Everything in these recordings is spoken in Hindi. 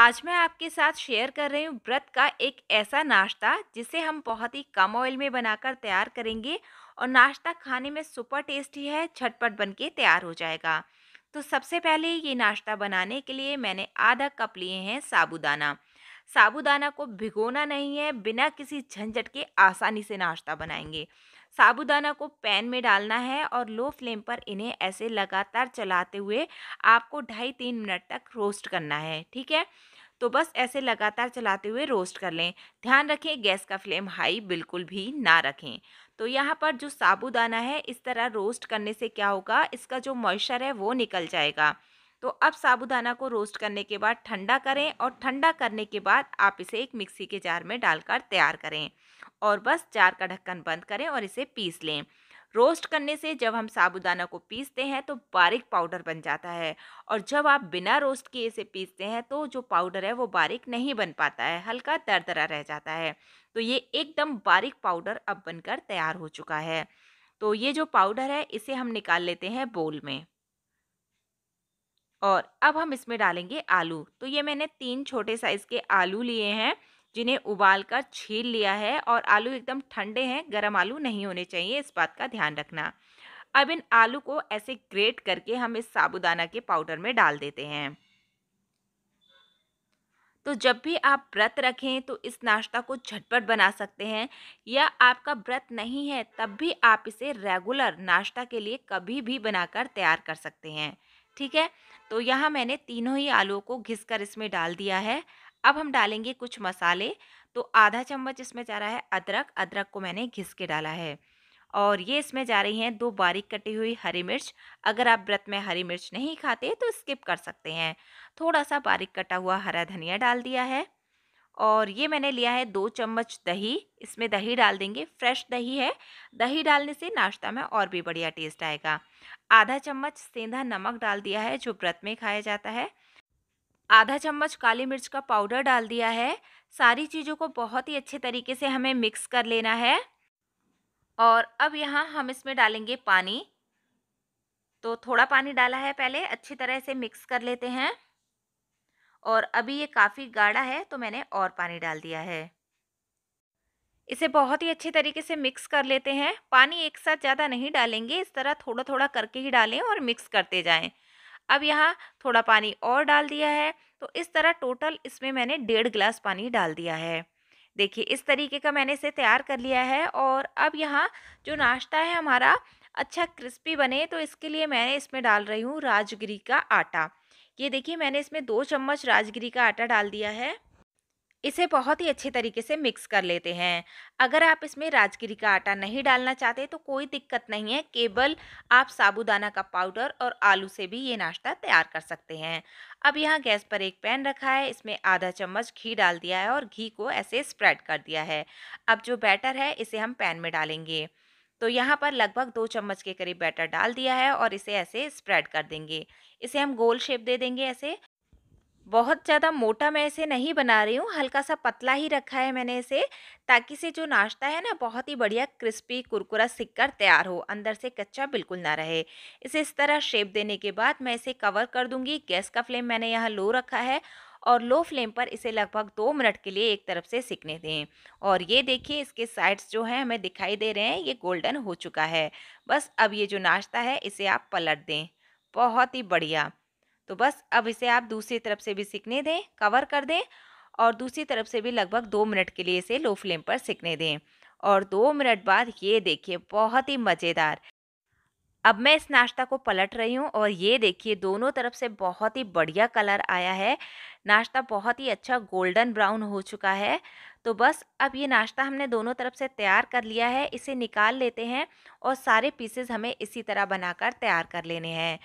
आज मैं आपके साथ शेयर कर रही हूँ व्रत का एक ऐसा नाश्ता जिसे हम बहुत ही कम ऑयल में बनाकर तैयार करेंगे और नाश्ता खाने में सुपर टेस्टी है झटपट बनके तैयार हो जाएगा तो सबसे पहले ये नाश्ता बनाने के लिए मैंने आधा कप लिए हैं साबूदाना साबुदाना को भिगोना नहीं है बिना किसी झंझट के आसानी से नाश्ता बनाएंगे साबुदाना को पैन में डालना है और लो फ्लेम पर इन्हें ऐसे लगातार चलाते हुए आपको ढाई तीन मिनट तक रोस्ट करना है ठीक है तो बस ऐसे लगातार चलाते हुए रोस्ट कर लें ध्यान रखें गैस का फ्लेम हाई बिल्कुल भी ना रखें तो यहाँ पर जो साबुदाना है इस तरह रोस्ट करने से क्या होगा इसका जो मॉइस्चर है वो निकल जाएगा तो अब साबुदाना को रोस्ट करने के बाद ठंडा करें और ठंडा करने के बाद आप इसे एक मिक्सी के जार में डालकर तैयार करें और बस जार का ढक्कन बंद करें और इसे पीस लें रोस्ट करने से जब हम साबुदाना को पीसते हैं तो बारीक पाउडर बन जाता है और जब आप बिना रोस्ट किए इसे पीसते हैं तो जो पाउडर है वो बारीक नहीं बन पाता है हल्का दरदरा रह जाता है तो ये एकदम बारीक पाउडर अब बनकर तैयार हो चुका है तो ये जो पाउडर है इसे हम निकाल लेते हैं बोल में और अब हम इसमें डालेंगे आलू तो ये मैंने तीन छोटे साइज़ के आलू लिए हैं जिन्हें उबाल कर छील लिया है और आलू एकदम ठंडे हैं गर्म आलू नहीं होने चाहिए इस बात का ध्यान रखना अब इन आलू को ऐसे ग्रेट करके हम इस साबुदाना के पाउडर में डाल देते हैं तो जब भी आप व्रत रखें तो इस नाश्ता को झटपट बना सकते हैं या आपका व्रत नहीं है तब भी आप इसे रेगुलर नाश्ता के लिए कभी भी बनाकर तैयार कर सकते हैं ठीक है तो यहाँ मैंने तीनों ही आलूओं को घिस कर इसमें डाल दिया है अब हम डालेंगे कुछ मसाले तो आधा चम्मच इसमें जा रहा है अदरक अदरक को मैंने घिस के डाला है और ये इसमें जा रही हैं दो बारीक कटी हुई हरी मिर्च अगर आप व्रत में हरी मिर्च नहीं खाते तो स्किप कर सकते हैं थोड़ा सा बारीक कटा हुआ हरा धनिया डाल दिया है और ये मैंने लिया है दो चम्मच दही इसमें दही डाल देंगे फ्रेश दही है दही डालने से नाश्ता में और भी बढ़िया टेस्ट आएगा आधा चम्मच सेंधा नमक डाल दिया है जो व्रत में खाया जाता है आधा चम्मच काली मिर्च का पाउडर डाल दिया है सारी चीज़ों को बहुत ही अच्छे तरीके से हमें मिक्स कर लेना है और अब यहाँ हम इसमें डालेंगे पानी तो थोड़ा पानी डाला है पहले अच्छी तरह से मिक्स कर लेते हैं और अभी ये काफ़ी गाढ़ा है तो मैंने और पानी डाल दिया है इसे बहुत ही अच्छे तरीके से मिक्स कर लेते हैं पानी एक साथ ज़्यादा नहीं डालेंगे इस तरह थोड़ा थोड़ा करके ही डालें और मिक्स करते जाएं अब यहाँ थोड़ा पानी और डाल दिया है तो इस तरह टोटल इसमें मैंने डेढ़ गिलास पानी डाल दिया है देखिए इस तरीके का मैंने इसे तैयार कर लिया है और अब यहाँ जो नाश्ता है हमारा अच्छा क्रिस्पी बने तो इसके लिए मैंने इसमें डाल रही हूँ राजगिरी का आटा ये देखिए मैंने इसमें दो चम्मच राजगिरी का आटा डाल दिया है इसे बहुत ही अच्छे तरीके से मिक्स कर लेते हैं अगर आप इसमें राजगिरी का आटा नहीं डालना चाहते तो कोई दिक्कत नहीं है केवल आप साबुदाना का पाउडर और आलू से भी ये नाश्ता तैयार कर सकते हैं अब यहाँ गैस पर एक पैन रखा है इसमें आधा चम्मच घी डाल दिया है और घी को ऐसे स्प्रेड कर दिया है अब जो बैटर है इसे हम पैन में डालेंगे तो यहाँ पर लगभग दो चम्मच के करीब बैटर डाल दिया है और इसे ऐसे स्प्रेड कर देंगे इसे हम गोल शेप दे देंगे ऐसे बहुत ज़्यादा मोटा मैं इसे नहीं बना रही हूँ हल्का सा पतला ही रखा है मैंने इसे ताकि से जो नाश्ता है ना बहुत ही बढ़िया क्रिस्पी कुरकुरा सिककर कर तैयार हो अंदर से कच्चा बिल्कुल ना रहे इसे इस तरह शेप देने के बाद मैं इसे कवर कर दूँगी गैस का फ्लेम मैंने यहाँ लो रखा है और लो फ्लेम पर इसे लगभग दो मिनट के लिए एक तरफ से सिकने दें और ये देखिए इसके साइड्स जो हैं हमें दिखाई दे रहे हैं ये गोल्डन हो चुका है बस अब ये जो नाश्ता है इसे आप पलट दें बहुत ही बढ़िया तो बस अब इसे आप दूसरी तरफ से भी सिकने दें कवर कर दें और दूसरी तरफ से भी लगभग दो मिनट के लिए इसे लो फ्लेम पर सिकने दें और दो मिनट बाद ये देखिए बहुत ही मज़ेदार अब मैं इस नाश्ता को पलट रही हूँ और ये देखिए दोनों तरफ से बहुत ही बढ़िया कलर आया है नाश्ता बहुत ही अच्छा गोल्डन ब्राउन हो चुका है तो बस अब ये नाश्ता हमने दोनों तरफ से तैयार कर लिया है इसे निकाल लेते हैं और सारे पीसेज हमें इसी तरह बनाकर तैयार कर लेने हैं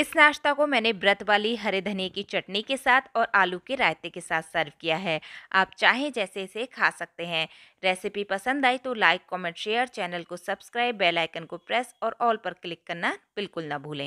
इस नाश्ता को मैंने व्रत वाली हरे धनिए की चटनी के साथ और आलू के रायते के साथ सर्व किया है आप चाहें जैसे इसे खा सकते हैं रेसिपी पसंद आई तो लाइक कमेंट शेयर चैनल को सब्सक्राइब बेल आइकन को प्रेस और ऑल पर क्लिक करना बिल्कुल ना भूलें